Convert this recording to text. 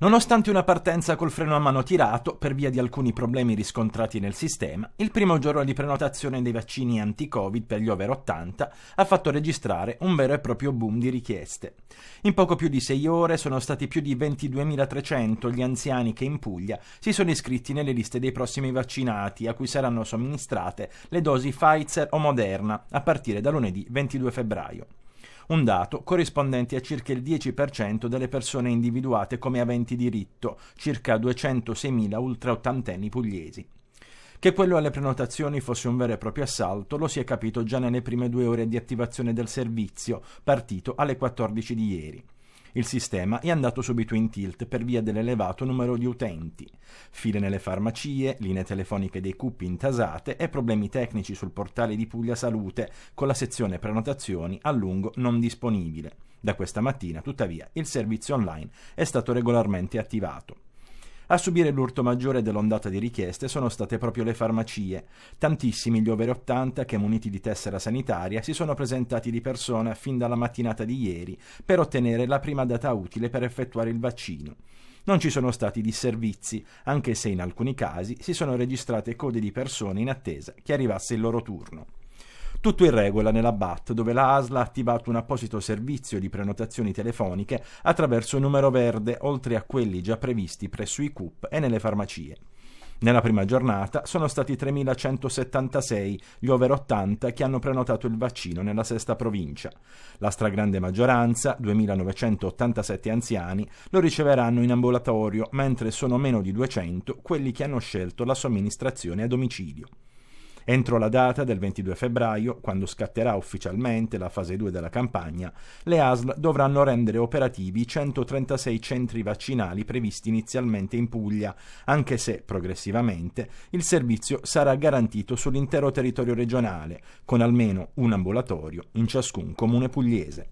Nonostante una partenza col freno a mano tirato, per via di alcuni problemi riscontrati nel sistema, il primo giorno di prenotazione dei vaccini anti-Covid per gli over 80 ha fatto registrare un vero e proprio boom di richieste. In poco più di sei ore sono stati più di 22.300 gli anziani che in Puglia si sono iscritti nelle liste dei prossimi vaccinati, a cui saranno somministrate le dosi Pfizer o Moderna, a partire da lunedì 22 febbraio un dato corrispondente a circa il 10% delle persone individuate come aventi diritto, circa 206.000 ultraottantenni pugliesi. Che quello alle prenotazioni fosse un vero e proprio assalto lo si è capito già nelle prime due ore di attivazione del servizio, partito alle 14 di ieri. Il sistema è andato subito in tilt per via dell'elevato numero di utenti. File nelle farmacie, linee telefoniche dei cupi intasate e problemi tecnici sul portale di Puglia Salute con la sezione prenotazioni a lungo non disponibile. Da questa mattina, tuttavia, il servizio online è stato regolarmente attivato. A subire l'urto maggiore dell'ondata di richieste sono state proprio le farmacie. Tantissimi gli over 80 che muniti di tessera sanitaria si sono presentati di persona fin dalla mattinata di ieri per ottenere la prima data utile per effettuare il vaccino. Non ci sono stati disservizi, anche se in alcuni casi si sono registrate code di persone in attesa che arrivasse il loro turno. Tutto in regola nella BAT, dove la ASLA ha attivato un apposito servizio di prenotazioni telefoniche attraverso un numero verde, oltre a quelli già previsti presso i CUP e nelle farmacie. Nella prima giornata sono stati 3.176 gli over 80 che hanno prenotato il vaccino nella sesta provincia. La stragrande maggioranza, 2.987 anziani, lo riceveranno in ambulatorio, mentre sono meno di 200 quelli che hanno scelto la somministrazione a domicilio. Entro la data del 22 febbraio, quando scatterà ufficialmente la fase 2 della campagna, le ASL dovranno rendere operativi i 136 centri vaccinali previsti inizialmente in Puglia, anche se progressivamente il servizio sarà garantito sull'intero territorio regionale, con almeno un ambulatorio in ciascun comune pugliese.